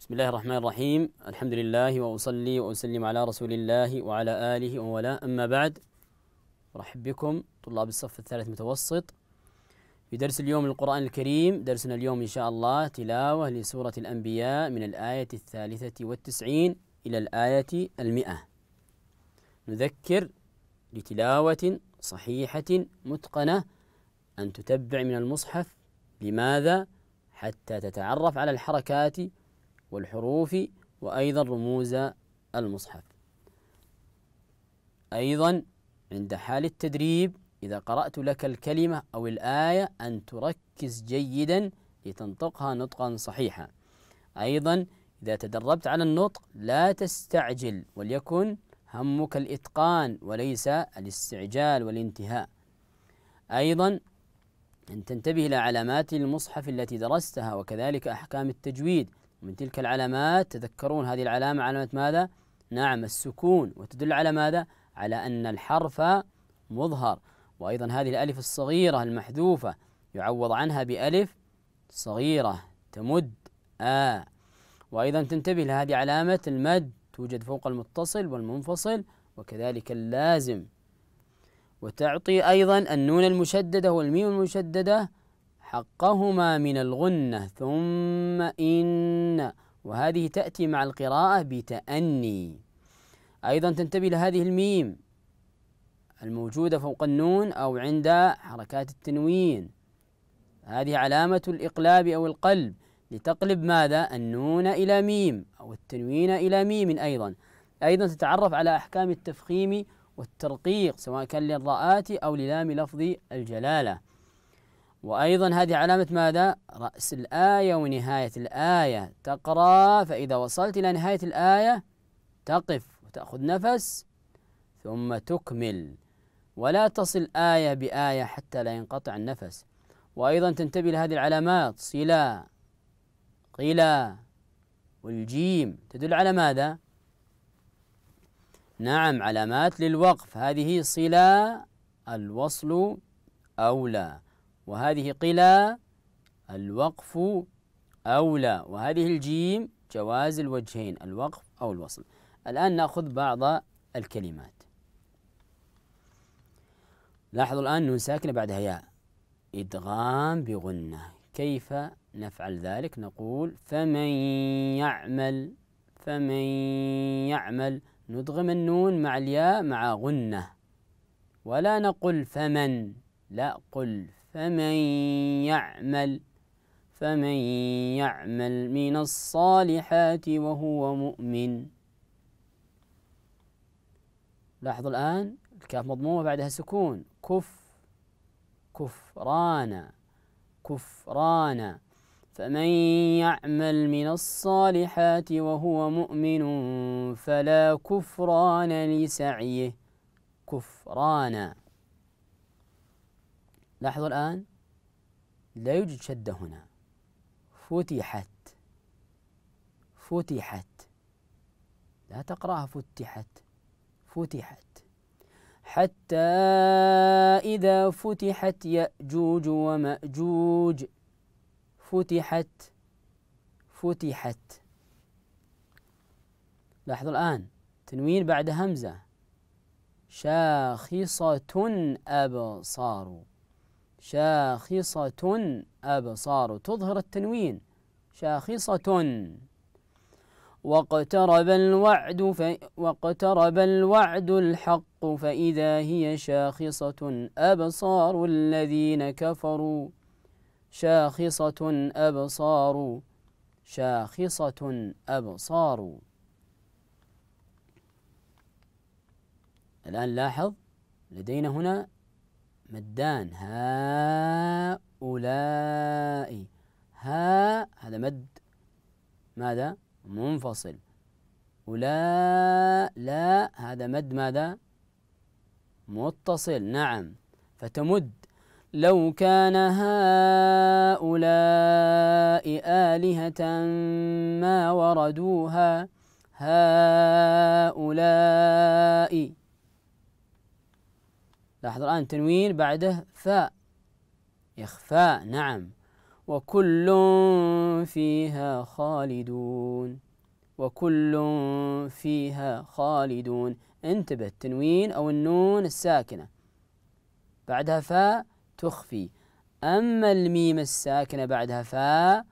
بسم الله الرحمن الرحيم الحمد لله وأصلي وأسلم على رسول الله وعلى آله وولا أما بعد أرحب بكم طلاب الصف الثالث متوسط في درس اليوم القرآن الكريم درسنا اليوم إن شاء الله تلاوة لسورة الأنبياء من الآية الثالثة والتسعين إلى الآية المئة نذكر لتلاوة صحيحة متقنة أن تتبع من المصحف لماذا؟ حتى تتعرف على الحركات والحروف وأيضا رموز المصحف أيضا عند حال التدريب إذا قرأت لك الكلمة أو الآية أن تركز جيدا لتنطقها نطقا صحيحا أيضا إذا تدربت على النطق لا تستعجل وليكن همك الإتقان وليس الاستعجال والانتهاء أيضا أن تنتبه إلى علامات المصحف التي درستها وكذلك أحكام التجويد ومن تلك العلامات تذكرون هذه العلامة علامة ماذا؟ نعم السكون وتدل على ماذا؟ على أن الحرف مظهر وأيضا هذه الألف الصغيرة المحذوفة يعوض عنها بألف صغيرة تمد آ وأيضا تنتبه لهذه علامة المد توجد فوق المتصل والمنفصل وكذلك اللازم وتعطي أيضا النون المشددة والميم المشددة حقهما من الغنة ثم إن وهذه تأتي مع القراءة بتأني أيضا تنتبه لهذه الميم الموجودة فوق النون أو عند حركات التنوين هذه علامة الإقلاب أو القلب لتقلب ماذا؟ النون إلى ميم أو التنوين إلى ميم أيضا أيضا تتعرف على أحكام التفخيم والترقيق سواء كان للراءات أو للام لفظ الجلالة وأيضا هذه علامة ماذا؟ رأس الآية ونهاية الآية تقرأ فإذا وصلت إلى نهاية الآية تقف وتأخذ نفس ثم تكمل ولا تصل آية بآية حتى لا ينقطع النفس وأيضا تنتبه لهذه العلامات صلة قلة والجيم تدل على ماذا؟ نعم علامات للوقف هذه صلة الوصل أولى وهذه قلا الوقف أولى وهذه الجيم جواز الوجهين الوقف أو الوصل الآن نأخذ بعض الكلمات لاحظوا الآن نون ساكنة بعدها ياء إدغام بغنة كيف نفعل ذلك نقول فمن يعمل فمن يعمل ندغم النون مع الياء مع غنة ولا نقول فمن لا قل فمن يعمل فمن يعمل من الصالحات وهو مؤمن لاحظوا الآن الكاف مضمومة بعدها سكون كف كفرانا كفرانا فمن يعمل من الصالحات وهو مؤمن فلا كفران لسعيه كفرانا لاحظوا الآن لا يوجد شدة هنا فتحت فتحت لا تقرأها فتحت فتحت حتى إذا فتحت يأجوج ومأجوج فتحت فتحت لاحظوا الآن تنوين بعد همزة شاخصة أبصار شاخصة أبصار تظهر التنوين شاخصة واقترب الوعد ف... واقترب الوعد الحق فإذا هي شاخصة أبصار الذين كفروا شاخصة أبصار شاخصة أبصار الآن لاحظ لدينا هنا مدان هؤلاء ها هذا مد ماذا منفصل ولا لا هذا مد ماذا متصل نعم فتمد لو كان هؤلاء آلهة ما وردوها هؤلاء لاحظ الآن تنوين بعده فاء إخفاء نعم وكل فيها خالدون وكل فيها خالدون انتبه التنوين أو النون الساكنة بعدها فاء تخفي أما الميم الساكنة بعدها فاء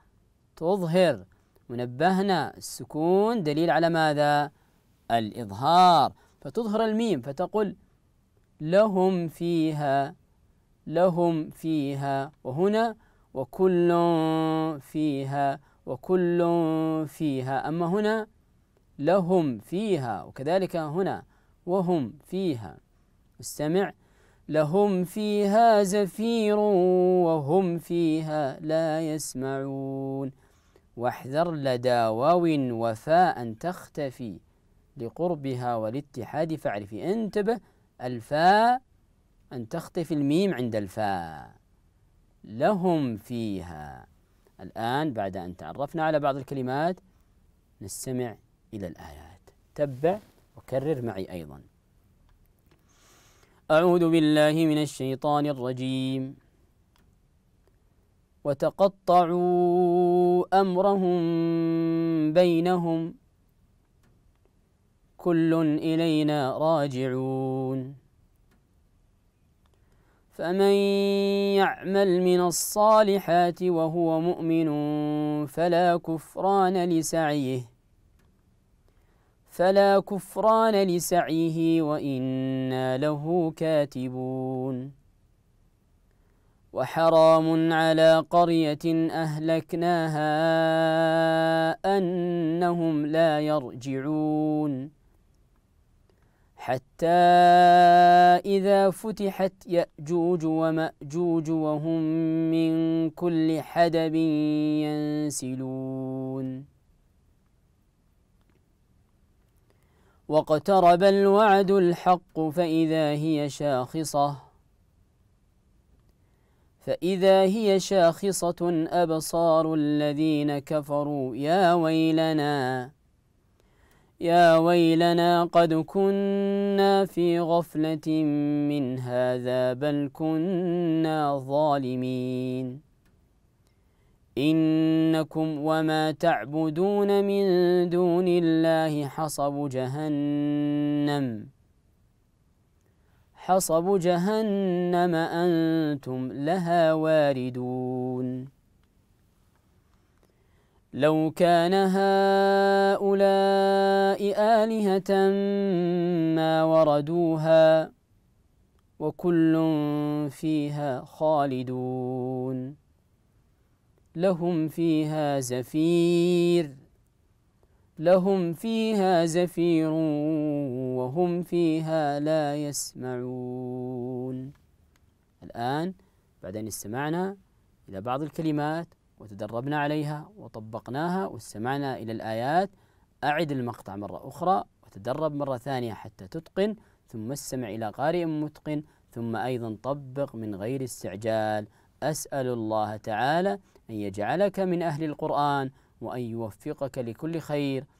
تظهر ونبهنا السكون دليل على ماذا؟ الإظهار فتظهر الميم فتقول لهم فيها لهم فيها وهنا وكل فيها وكل فيها أما هنا لهم فيها وكذلك هنا وهم فيها استمع لهم فيها زفير وهم فيها لا يسمعون واحذر لدى واو وفاء تختفي لقربها والاتحاد فاعرف انتبه الفاء أن تخطف الميم عند الفاء لهم فيها الآن بعد أن تعرفنا على بعض الكلمات نستمع إلى الآيات تبع وكرر معي أيضا أعوذ بالله من الشيطان الرجيم وتقطعوا أمرهم بينهم كل إلينا راجعون فمن يعمل من الصالحات وهو مؤمن فلا كفران لسعيه فلا كفران لسعيه وإنا له كاتبون وحرام على قرية أهلكناها أنهم لا يرجعون حتى إذا فتحت يأجوج ومأجوج وهم من كل حدب ينسلون واقترب الوعد الحق فإذا هي شاخصة فإذا هي شاخصة أبصار الذين كفروا يا ويلنا يا ويلنا قد كنا في غفلة من هذا بل كنا ظالمين إنكم وما تعبدون من دون الله حصب جهنم حصب جهنم أنتم لها واردون لو كان هؤلاء آلهة ما وردوها وكل فيها خالدون لهم فيها زفير لهم فيها زفير وهم فيها لا يسمعون الآن بعد أن استمعنا إلى بعض الكلمات وتدربنا عليها وطبقناها واستمعنا إلى الآيات أعد المقطع مرة أخرى وتدرب مرة ثانية حتى تتقن ثم استمع إلى قارئ متقن ثم أيضا طبق من غير استعجال أسأل الله تعالى أن يجعلك من أهل القرآن وأن يوفقك لكل خير